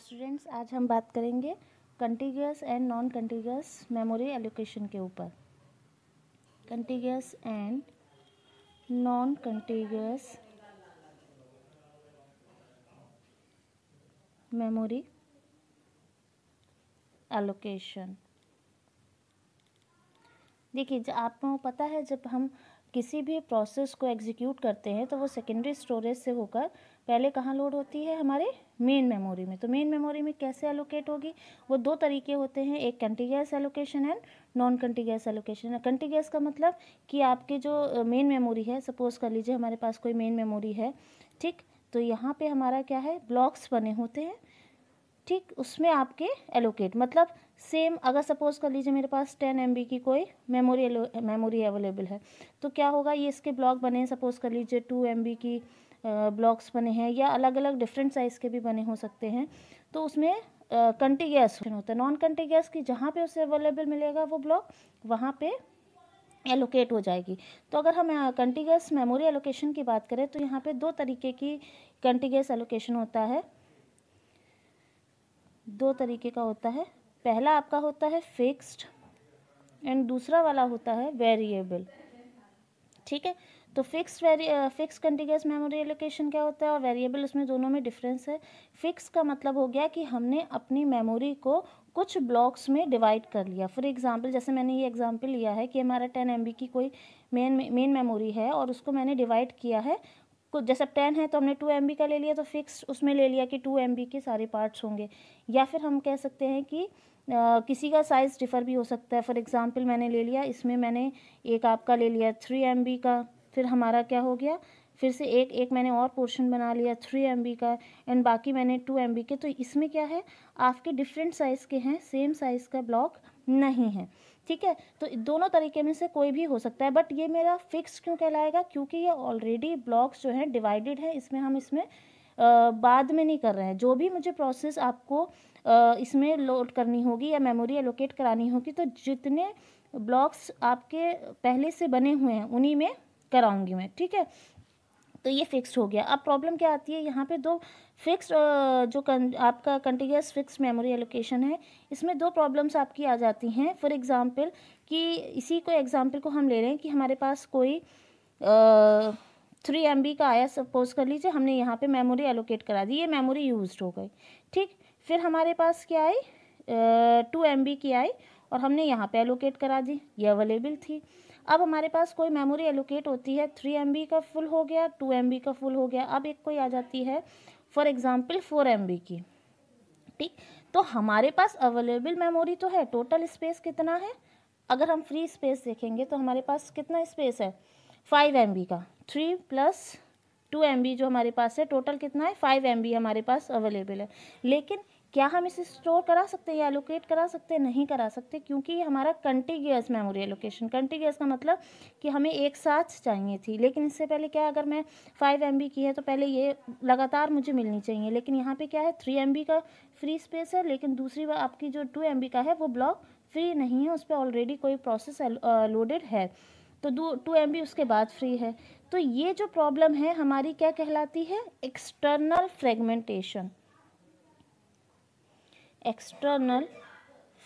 students आज हम बात करेंगे contiguous and non contiguous memory allocation के ऊपर contiguous and non contiguous memory allocation देखिए आपको पता है जब हम किसी भी प्रोसेस को एग्जीक्यूट करते हैं तो वो सेकेंडरी स्टोरेज से होकर पहले कहाँ लोड होती है हमारे मेन मेमोरी में तो मेन मेमोरी में कैसे एलोकेट होगी वो दो तरीके होते हैं एक contiguous allocation and non contiguous allocation contiguous का मतलब कि आपके जो मेन मेमोरी है सपोज़ कर लीजिए हमारे पास कोई मेन मेमोरी है ठीक तो यहाँ पे हमारा क्या है ब्लॉक्स बने होते हैं ठीक उसमें आपके एलोकेट मतलब सेम अगर सपोज़ कर लीजिए मेरे पास टेन एम की कोई मेमोरी मेमोरी अवेलेबल है तो क्या होगा ये इसके ब्लॉक बने हैं सपोज़ कर लीजिए टू एम की ब्लॉक्स बने हैं या अलग अलग डिफरेंट साइज़ के भी बने हो सकते हैं तो उसमें कंटिगस होता है नॉन कंटिगस की जहाँ पे उसे अवेलेबल मिलेगा वो ब्लॉक वहाँ पे एलोकेट हो जाएगी तो अगर हम कंटिगस मेमोरी एलोकेशन की बात करें तो यहाँ पे दो तरीके की कंटिगस एलोकेशन होता है दो तरीके का होता है पहला आपका होता है फिक्स्ड एंड दूसरा वाला होता है वेरिएबल ठीक है तो fix very fix contiguous memory allocation क्या होता है और वेरिएबल उसमें दोनों में डिफरेंस है फिक्स का मतलब हो गया कि हमने अपनी मेमोरी को कुछ ब्लॉक्स में डिवाइड कर लिया फॉर एग्जांपल जैसे मैंने ये एग्जांपल लिया है कि हमारा टेन एम की कोई मेन मेन मेमोरी है और उसको मैंने डिवाइड किया है कुछ जैसे टेन है तो हमने टू एम का ले लिया तो फिक्स उसमें ले लिया कि टू एम के सारे पार्ट्स होंगे या फिर हम कह सकते हैं कि आ, किसी का साइज़ डिफ़र भी हो सकता है फॉर एग्ज़ाम्पल मैंने ले लिया इसमें मैंने एक आपका ले लिया थ्री एम का फिर हमारा क्या हो गया फिर से एक एक मैंने और पोर्शन बना लिया थ्री एम का एंड बाकी मैंने टू एम के तो इसमें क्या है आपके डिफरेंट साइज़ के हैं सेम साइज़ का ब्लॉक नहीं है ठीक है तो दोनों तरीके में से कोई भी हो सकता है बट ये मेरा फिक्स क्यों कहलाएगा क्योंकि ये ऑलरेडी ब्लॉक्स जो हैं डिवाइडेड हैं इसमें हम इसमें आ, बाद में नहीं कर रहे हैं जो भी मुझे प्रोसेस आपको आ, इसमें लोड करनी होगी या मेमोरी एलोकेट करानी होगी तो जितने ब्लॉक्स आपके पहले से बने हुए हैं उन्हीं में कराऊंगी मैं ठीक है तो ये फिक्स हो गया अब प्रॉब्लम क्या आती है यहाँ पे दो फिक्स जो कन, आपका कंटिन्यूस फिक्स मेमोरी एलोकेशन है इसमें दो प्रॉब्लम्स आपकी आ जाती हैं फॉर एग्ज़ाम्पल कि इसी को एग्ज़ाम्पल को हम ले रहे हैं कि हमारे पास कोई थ्री एम का आया सपोज कर लीजिए हमने यहाँ पे मेमोरी एलोकेट करा दी ये मेमोरी यूज हो गई ठीक फिर हमारे पास क्या आई टू एम की आई और हमने यहाँ पर एलोकेट करा दी ये अवेलेबल थी अब हमारे पास कोई मेमोरी एलोकेट होती है थ्री एम का फुल हो गया टू एम का फुल हो गया अब एक कोई आ जाती है फॉर एग्ज़ाम्पल फोर एम की ठीक तो हमारे पास अवेलेबल मेमोरी तो है टोटल स्पेस कितना है अगर हम फ्री स्पेस देखेंगे तो हमारे पास कितना स्पेस है फाइव एम का थ्री प्लस टू एम जो हमारे पास है टोटल कितना है फाइव एम हमारे पास अवेलेबल है लेकिन क्या हम इसे स्टोर करा सकते हैं या एलोकेट करा सकते हैं नहीं करा सकते क्योंकि ये हमारा कंटिग्यूस मेमोरी एलोकेशन कंटिग्यूस का मतलब कि हमें एक साथ चाहिए थी लेकिन इससे पहले क्या अगर मैं फाइव एम की है तो पहले ये लगातार मुझे मिलनी चाहिए लेकिन यहाँ पे क्या है थ्री एम का फ्री स्पेस है लेकिन दूसरी बार आपकी जो टू एम का है वो ब्लॉक फ्री नहीं है उस पर ऑलरेडी कोई प्रोसेस लोडेड है तो दो टू एम उसके बाद फ्री है तो ये जो प्रॉब्लम है हमारी क्या कहलाती है external fragmentation external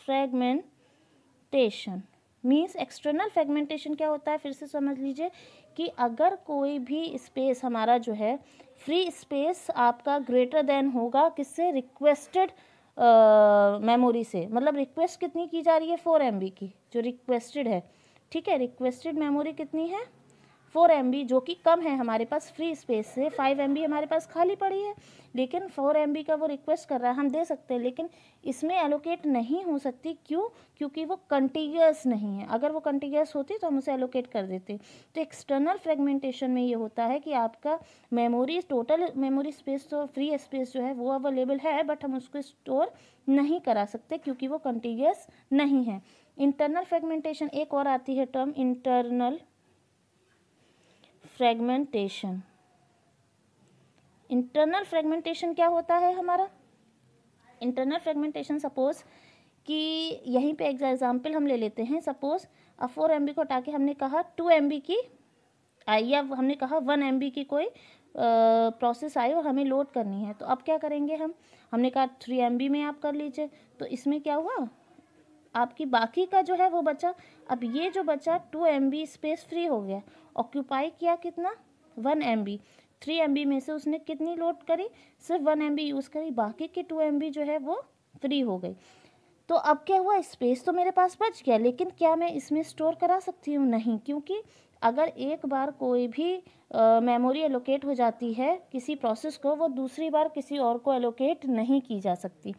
fragmentation means external fragmentation क्या होता है फिर से समझ लीजिए कि अगर कोई भी स्पेस हमारा जो है फ्री स्पेस आपका ग्रेटर देन होगा किससे रिक्वेस्टेड मेमोरी से मतलब रिक्वेस्ट कितनी की जा रही है फोर एम की जो रिक्वेस्टेड है ठीक है रिक्वेस्टेड मेमोरी कितनी है फोर एम जो कि कम है हमारे पास फ्री स्पेस से फाइव एम हमारे पास खाली पड़ी है लेकिन फोर एम का वो रिक्वेस्ट कर रहा है हम दे सकते हैं लेकिन इसमें एलोकेट नहीं हो सकती क्यों क्योंकि वो कंटिगस नहीं है अगर वो कंटिगस होती तो हम उसे एलोकेट कर देते तो एक्सटर्नल फ्रेगमेंटेशन में ये होता है कि आपका मेमोरी टोटल मेमोरी स्पेस तो फ्री स्पेस जो है वो अवेलेबल है बट हम उसको स्टोर नहीं करा सकते क्योंकि वो कंटिगस नहीं है इंटरनल फ्रेगमेंटेशन एक और आती है term internal fragmentation internal fragmentation क्या होता है हमारा इंटरनल फ्रेगमेंटेशन सपोज कि यहीं पे एग्जाम्पल हम ले लेते हैं सपोज अब फोर एम को हटा के हमने कहा टू एम की आई या हमने कहा वन एम की कोई प्रोसेस आई और हमें लोड करनी है तो अब क्या करेंगे हम हमने कहा थ्री एम में आप कर लीजिए तो इसमें क्या हुआ आपकी बाकी का जो है वो बचा अब ये जो बचा टू एम स्पेस फ्री हो गया ऑक्यूपाई किया कितना one M B three M B में से उसने कितनी लोड करी सिर्फ वन एम बी यूज़ करी बाकी की टू एम बी जो है वो फ्री हो गई तो अब क्या हुआ स्पेस तो मेरे पास बच गया लेकिन क्या मैं इसमें स्टोर करा सकती हूँ नहीं क्योंकि अगर एक बार कोई भी मेमोरी एलोकेट हो जाती है किसी प्रोसेस को वो दूसरी बार किसी और को एलोकेट नहीं की जा सकती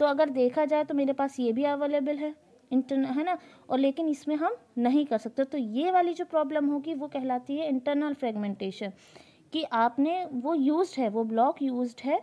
तो अगर देखा जाए तो मेरे पास ये भी अवेलेबल है इंटरनल है ना और लेकिन इसमें हम नहीं कर सकते तो ये वाली जो प्रॉब्लम होगी वो कहलाती है इंटरनल फ्रेगमेंटेशन कि आपने वो यूज है वो ब्लॉक यूज है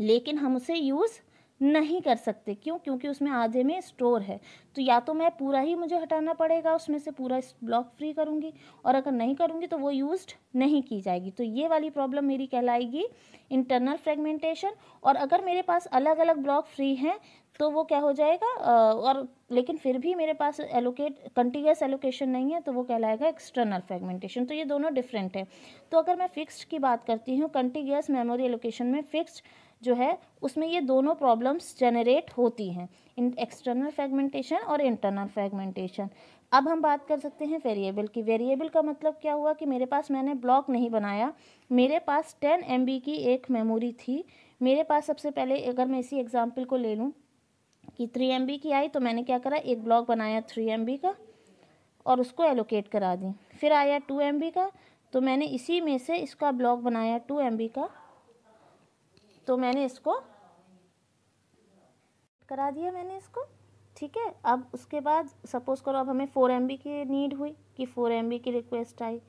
लेकिन हम उसे यूज़ नहीं कर सकते क्यों क्योंकि उसमें आधे में स्टोर है तो या तो मैं पूरा ही मुझे हटाना पड़ेगा उसमें से पूरा ब्लॉक फ्री करूँगी और अगर नहीं करूँगी तो वो यूज नहीं की जाएगी तो ये वाली प्रॉब्लम मेरी कहलाएगी इंटरनल फ्रेगमेंटेशन और अगर मेरे पास अलग अलग ब्लॉक फ्री हैं तो वो क्या हो जाएगा और लेकिन फिर भी मेरे पास एलोकेट कंटिगस एलोकेशन नहीं है तो वो कहलाएगा एक्सटर्नल फ्रेगमेंटेशन तो ये दोनों डिफरेंट है तो अगर मैं फिक्स्ड की बात करती हूँ कंटिगस मेमोरी एलोकेशन में फिक्स्ड जो है उसमें ये दोनों प्रॉब्लम्स जनरेट होती हैं इन एक्सटर्नल फ्रेगमेंटेशन और इंटरनल फ्रेगमेंटेशन अब हम बात कर सकते हैं वेरिएबल की वेरिएबल का मतलब क्या हुआ कि मेरे पास मैंने ब्लॉक नहीं बनाया मेरे पास टेन एम की एक मेमोरी थी मेरे पास सबसे पहले अगर मैं इसी एग्जाम्पल को ले लूँ कि थ्री एम की आई तो मैंने क्या करा एक ब्लॉक बनाया थ्री एम का और उसको एलोकेट करा दी फिर आया टू एम का तो मैंने इसी में से इसका ब्लॉक बनाया टू एम का तो मैंने इसको करा दिया मैंने इसको ठीक है अब उसके बाद सपोज़ करो अब हमें फ़ोर एम की नीड हुई कि फ़ोर एम की रिक्वेस्ट आई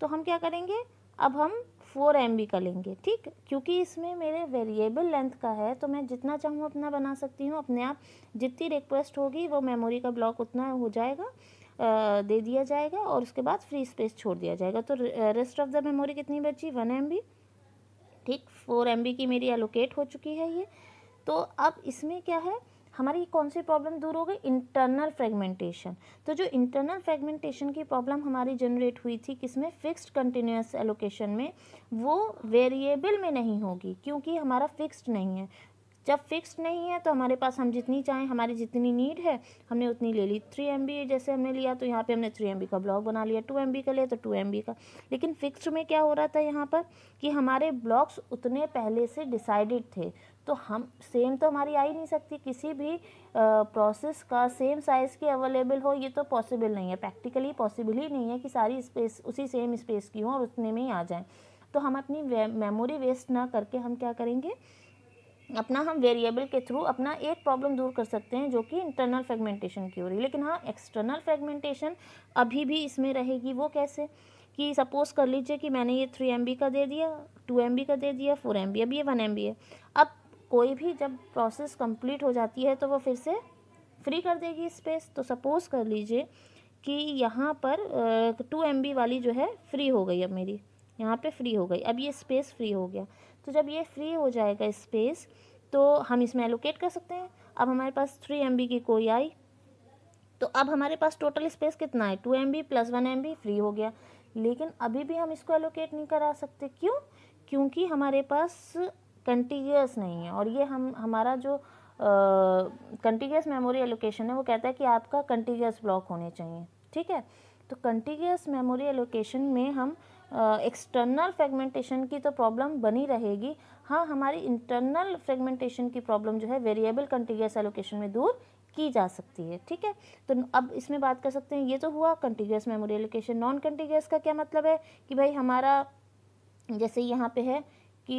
तो हम क्या करेंगे अब हम फोर एम का लेंगे ठीक क्योंकि इसमें मेरे वेरिएबल लेंथ का है तो मैं जितना चाहूँ अपना बना सकती हूँ अपने आप जितनी रिक्वेस्ट होगी वो मेमोरी का ब्लॉक उतना हो जाएगा दे दिया जाएगा और उसके बाद फ्री स्पेस छोड़ दिया जाएगा तो रेस्ट ऑफ द मेमोरी कितनी बची वन एम ठीक फोर एम की मेरी एलोकेट हो चुकी है ये तो अब इसमें क्या है हमारी कौन सी प्रॉब्लम दूर हो गई इंटरनल फ्रेगमेंटेशन तो जो इंटरनल फ्रेगमेंटेशन की प्रॉब्लम हमारी जनरेट हुई थी किसमें फिक्स्ड कंटिन्यूस एलोकेशन में वो वेरिएबल में नहीं होगी क्योंकि हमारा फिक्स्ड नहीं है जब फिक्स्ड नहीं है तो हमारे पास हम जितनी चाहें हमारी जितनी नीड है हमने उतनी ले ली थ्री एम जैसे हमने लिया तो यहाँ पर हमने थ्री एम का ब्लॉक बना लिया टू एम का लिया तो टू एम का लेकिन फिक्स्ड में क्या हो रहा था यहाँ पर कि हमारे ब्लॉक्स उतने पहले से डिसाइडेड थे तो हम सेम तो हमारी आ ही नहीं सकती किसी भी प्रोसेस का सेम साइज़ की अवेलेबल हो ये तो पॉसिबल नहीं है प्रैक्टिकली पॉसिबल ही नहीं है कि सारी स्पेस उसी सेम स्पेस की हो और उतने में ही आ जाए तो हम अपनी मेमोरी वेस्ट ना करके हम क्या करेंगे अपना हम वेरिएबल के थ्रू अपना एक प्रॉब्लम दूर कर सकते हैं जो कि इंटरनल फ्रेगमेंटेशन की हो रही है लेकिन हाँ एक्सटर्नल फ्रेगमेंटेशन अभी भी इसमें रहेगी वो कैसे कि सपोज़ कर लीजिए कि मैंने ये थ्री एम का दे दिया टू एम का दे दिया फोर एम अभी ये वन एम है अब कोई भी जब प्रोसेस कंप्लीट हो जाती है तो वो फिर से फ्री कर देगी स्पेस तो सपोज़ कर लीजिए कि यहाँ पर टू एम वाली जो है फ्री हो गई अब मेरी यहाँ पे फ्री हो गई अब ये स्पेस फ्री हो गया तो जब ये फ्री हो जाएगा स्पेस तो हम इसमें एलोकेट कर सकते हैं अब हमारे पास थ्री एम की कोई आई तो अब हमारे पास टोटल स्पेस कितना है two M B plus one M B free हो गया लेकिन अभी भी हम इसको एलोकेट नहीं करा सकते क्यों क्योंकि हमारे पास कंटिगस नहीं है और ये हम हमारा जो कंटिगस मेमोरी एलोकेशन है वो कहता है कि आपका कंटिगस ब्लॉक होने चाहिए ठीक है तो कंटिग्यूस मेमोरी एलोकेशन में हम एक्सटर्नल uh, फ्रेगमेंटेशन की तो प्रॉब्लम बनी रहेगी हाँ हमारी इंटरनल फ्रेगमेंटेशन की प्रॉब्लम जो है वेरिएबल कंटिग्यूस एलोकेशन में दूर की जा सकती है ठीक है तो अब इसमें बात कर सकते हैं ये तो हुआ contiguous memory allocation non contiguous का क्या मतलब है कि भाई हमारा जैसे यहाँ पे है कि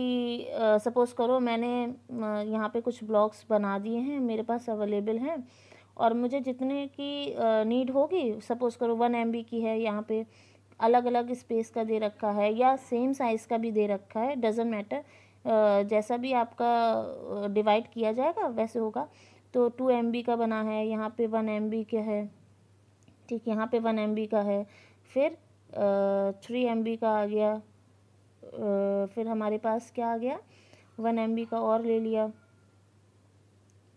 सपोज़ uh, करो मैंने uh, यहाँ पे कुछ ब्लॉक्स बना दिए हैं मेरे पास अवेलेबल हैं और मुझे जितने की नीड होगी सपोज़ करो वन एम की है यहाँ पे अलग अलग स्पेस का दे रखा है या सेम साइज़ का भी दे रखा है डजेंट मैटर जैसा भी आपका डिवाइड किया जाएगा वैसे होगा तो टू एम का बना है यहाँ पे वन एम का है ठीक यहाँ पे वन एम का है फिर थ्री एम का आ गया आ, फिर हमारे पास क्या आ गया वन एम का और ले लिया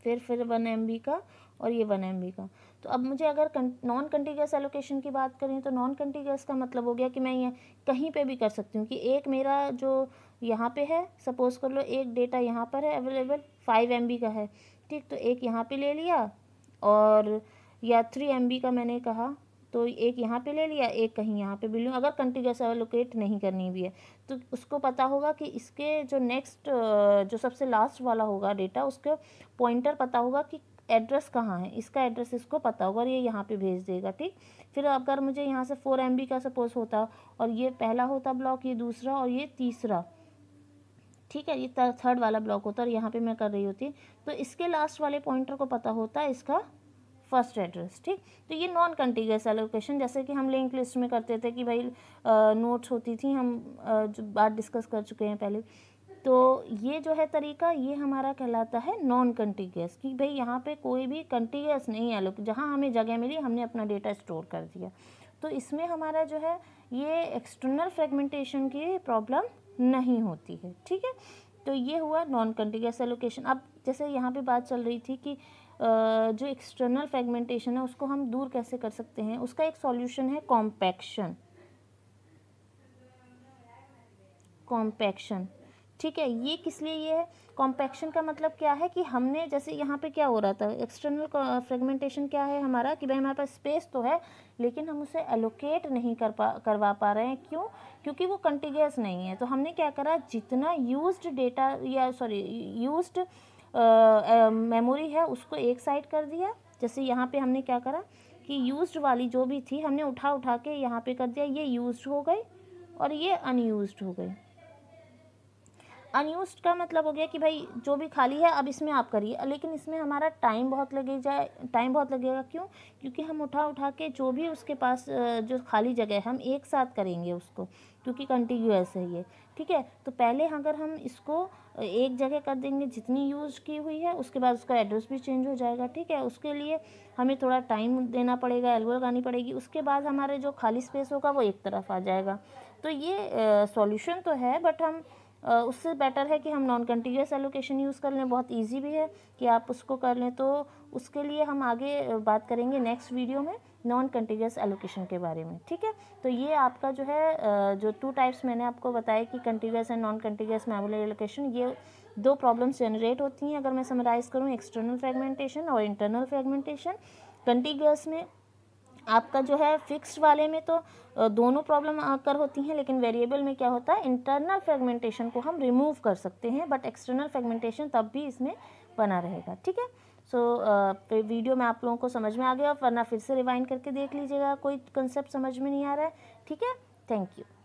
फिर फिर वन एम का और ये वन एम का तो अब मुझे अगर नॉन कंटिगस एलोकेशन की बात करें तो नॉन कंटिगस का मतलब हो गया कि मैं ये कहीं पे भी कर सकती हूँ कि एक मेरा जो यहाँ पे है सपोज़ कर लो एक डेटा यहाँ पर है अवेलेबल फाइव एम का है ठीक तो एक यहाँ पे ले लिया और या थ्री एम का मैंने कहा तो एक यहाँ पे ले लिया एक कहीं यहाँ पे भी लूँ अगर कंटिगस एलोकेट नहीं करनी भी है तो उसको पता होगा कि इसके जो नेक्स्ट जो सबसे लास्ट वाला होगा डेटा उसके पॉइंटर पता होगा कि एड्रेस कहाँ है इसका एड्रेस इसको पता होगा और ये यहाँ पे भेज देगा ठीक फिर अगर मुझे यहाँ से फोर एम का सपोज होता और ये पहला होता ब्लॉक ये दूसरा और ये तीसरा ठीक है ये थर्ड वाला ब्लॉक होता और यहाँ पे मैं कर रही होती तो इसके लास्ट वाले पॉइंटर को पता होता है इसका फर्स्ट एड्रेस ठीक तो ये नॉन कंटिग्यूस एलोकेशन जैसे कि हम लिंक लिस्ट में करते थे कि भाई नोट्स होती थी हम जो बात डिस्कस कर चुके हैं पहले तो ये जो है तरीका ये हमारा कहलाता है नॉन कंटिगस कि भाई यहाँ पे कोई भी कंटिगस नहीं है लोग जहाँ हमें जगह मिली हमने अपना डेटा स्टोर कर दिया तो इसमें हमारा जो है ये एक्सटर्नल फ्रेगमेंटेशन की प्रॉब्लम नहीं होती है ठीक है तो ये हुआ नॉन कंटिगस एलोकेशन अब जैसे यहाँ पे बात चल रही थी कि जो एक्सटर्नल फ्रेगमेंटेशन है उसको हम दूर कैसे कर सकते हैं उसका एक सॉल्यूशन है कॉम्पैक्शन कॉम्पैक्शन ठीक है ये किस लिए ये है कॉम्पैक्शन का मतलब क्या है कि हमने जैसे यहाँ पे क्या हो रहा था एक्सटर्नल फ्रेगमेंटेशन uh, क्या है हमारा कि भाई हमारे पास स्पेस तो है लेकिन हम उसे एलोकेट नहीं कर पा करवा पा रहे हैं क्यों क्योंकि वो कंटिगस नहीं है तो हमने क्या करा जितना यूज डेटा या सॉरी यूज मेमोरी है उसको एक साइड कर दिया जैसे यहाँ पर हमने क्या करा कि यूज्ड वाली जो भी थी हमने उठा उठा के यहाँ पे कर दिया ये यूज्ड हो गई और ये अनयूज्ड हो गई अनयूज का मतलब हो गया कि भाई जो भी खाली है अब इसमें आप करिए लेकिन इसमें हमारा टाइम बहुत लगे जाए टाइम बहुत लगेगा क्यों क्योंकि हम उठा उठा के जो भी उसके पास जो खाली जगह है हम एक साथ करेंगे उसको क्योंकि कंटिन्यूस है ये ठीक है तो पहले अगर हम इसको एक जगह कर देंगे जितनी यूज़ की हुई है उसके बाद उसका एड्रेस भी चेंज हो जाएगा ठीक है उसके लिए हमें थोड़ा टाइम देना पड़ेगा एल्बो लगानी पड़ेगी उसके बाद हमारे जो खाली स्पेस होगा वो एक तरफ आ जाएगा तो ये सॉल्यूशन तो है बट हम उससे बेटर है कि हम नॉन कंटिन्यूस एलोकेशन यूज़ कर लें बहुत इजी भी है कि आप उसको कर लें तो उसके लिए हम आगे बात करेंगे नेक्स्ट वीडियो में नॉन कंटिन्यूस एलोकेशन के बारे में ठीक है तो ये आपका जो है जो टू टाइप्स मैंने आपको बताया कि continuous and non continuous memory allocation ये दो प्रॉब्लम्स जनरेट होती हैं अगर मैं समराइज़ करूँ एक्सटर्नल फ्रेगमेंटेशन और इंटरनल फ्रेगमेंटेशन कंटिन्यूस में आपका जो है फिक्स्ड वाले में तो दोनों प्रॉब्लम आकर होती हैं लेकिन वेरिएबल में क्या होता है इंटरनल फ्रेगमेंटेशन को हम रिमूव कर सकते हैं बट एक्सटर्नल फ्रेगमेंटेशन तब भी इसमें बना रहेगा ठीक है सो so, वीडियो तो में आप लोगों को समझ में आ गया वरना फिर से रिवाइंड करके देख लीजिएगा कोई कंसेप्ट समझ में नहीं आ रहा है ठीक है थैंक यू